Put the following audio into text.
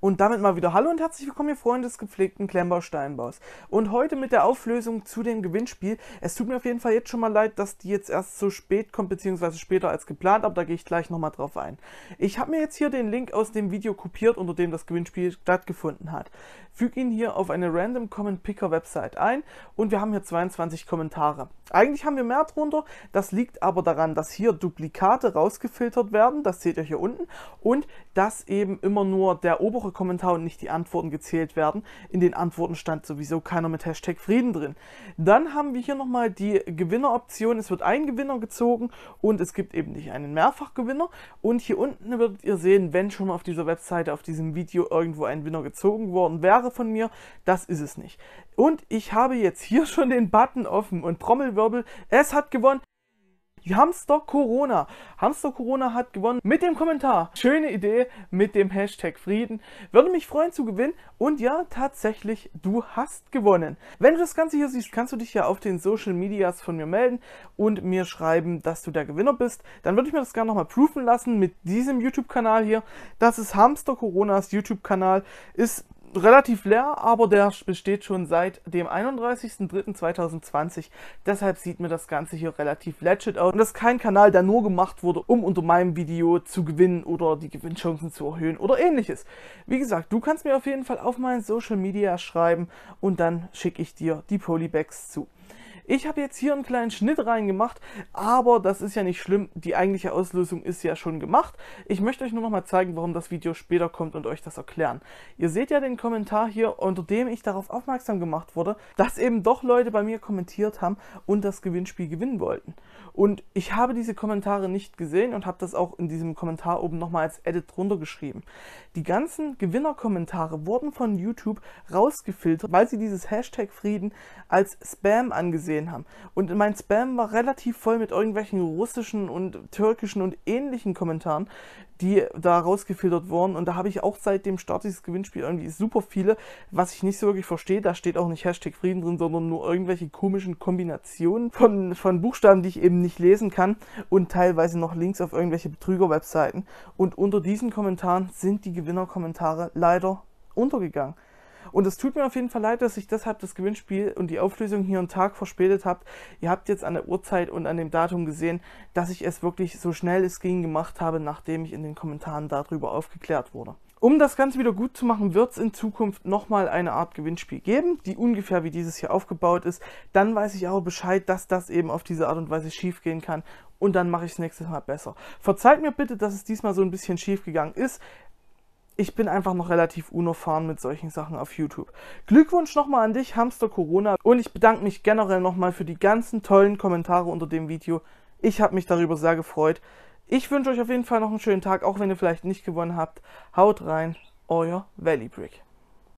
Und damit mal wieder Hallo und herzlich willkommen, ihr Freunde des gepflegten Klemmbau-Steinbaus. Und heute mit der Auflösung zu dem Gewinnspiel. Es tut mir auf jeden Fall jetzt schon mal leid, dass die jetzt erst so spät kommt, beziehungsweise später als geplant, aber da gehe ich gleich nochmal drauf ein. Ich habe mir jetzt hier den Link aus dem Video kopiert, unter dem das Gewinnspiel stattgefunden hat. Füge ihn hier auf eine Random Comment Picker Website ein und wir haben hier 22 Kommentare. Eigentlich haben wir mehr drunter, das liegt aber daran, dass hier Duplikate rausgefiltert werden, das seht ihr hier unten, und dass eben immer nur der obere Suche-Kommentar und nicht die Antworten gezählt werden. In den Antworten stand sowieso keiner mit Hashtag Frieden drin. Dann haben wir hier nochmal die Gewinneroption. Es wird ein Gewinner gezogen und es gibt eben nicht einen Mehrfachgewinner. Und hier unten werdet ihr sehen, wenn schon auf dieser Webseite, auf diesem Video irgendwo ein Winner gezogen worden wäre von mir, das ist es nicht. Und ich habe jetzt hier schon den Button offen und Trommelwirbel, es hat gewonnen, Hamster Corona. Hamster Corona hat gewonnen mit dem Kommentar. Schöne Idee mit dem Hashtag Frieden. Würde mich freuen zu gewinnen. Und ja, tatsächlich, du hast gewonnen. Wenn du das Ganze hier siehst, kannst du dich ja auf den Social Medias von mir melden und mir schreiben, dass du der Gewinner bist. Dann würde ich mir das gerne nochmal prüfen lassen mit diesem YouTube-Kanal hier. Das ist Hamster Coronas YouTube-Kanal. Ist relativ leer, aber der besteht schon seit dem 31.03.2020. Deshalb sieht mir das Ganze hier relativ legit aus. Und das ist kein Kanal, der nur gemacht wurde, um unter meinem Video zu gewinnen oder die Gewinnchancen zu erhöhen oder ähnliches. Wie gesagt, du kannst mir auf jeden Fall auf meinen Social Media schreiben und dann schicke ich dir die Polybags zu. Ich habe jetzt hier einen kleinen Schnitt reingemacht, aber das ist ja nicht schlimm. Die eigentliche Auslösung ist ja schon gemacht. Ich möchte euch nur noch mal zeigen, warum das Video später kommt und euch das erklären. Ihr seht ja den Kommentar hier, unter dem ich darauf aufmerksam gemacht wurde, dass eben doch Leute bei mir kommentiert haben und das Gewinnspiel gewinnen wollten. Und ich habe diese Kommentare nicht gesehen und habe das auch in diesem Kommentar oben nochmal als Edit drunter geschrieben. Die ganzen Gewinnerkommentare wurden von YouTube rausgefiltert, weil sie dieses Hashtag Frieden als Spam angesehen gesehen haben. Und mein Spam war relativ voll mit irgendwelchen russischen und türkischen und ähnlichen Kommentaren, die da rausgefiltert wurden. Und da habe ich auch seit dem Start dieses Gewinnspiels irgendwie super viele, was ich nicht so wirklich verstehe. Da steht auch nicht Hashtag Frieden drin, sondern nur irgendwelche komischen Kombinationen von, von Buchstaben, die ich eben nicht lesen kann. Und teilweise noch Links auf irgendwelche Betrüger-Webseiten. Und unter diesen Kommentaren sind die Gewinnerkommentare leider untergegangen. Und es tut mir auf jeden Fall leid, dass ich deshalb das Gewinnspiel und die Auflösung hier einen Tag verspätet habe. Ihr habt jetzt an der Uhrzeit und an dem Datum gesehen, dass ich es wirklich so schnell es ging gemacht habe, nachdem ich in den Kommentaren darüber aufgeklärt wurde. Um das Ganze wieder gut zu machen, wird es in Zukunft nochmal eine Art Gewinnspiel geben, die ungefähr wie dieses hier aufgebaut ist. Dann weiß ich auch Bescheid, dass das eben auf diese Art und Weise schief gehen kann und dann mache ich es nächstes Mal besser. Verzeiht mir bitte, dass es diesmal so ein bisschen schief gegangen ist ich bin einfach noch relativ unerfahren mit solchen Sachen auf YouTube. Glückwunsch nochmal an dich, Hamster Corona. Und ich bedanke mich generell nochmal für die ganzen tollen Kommentare unter dem Video. Ich habe mich darüber sehr gefreut. Ich wünsche euch auf jeden Fall noch einen schönen Tag, auch wenn ihr vielleicht nicht gewonnen habt. Haut rein, euer Valley Brick.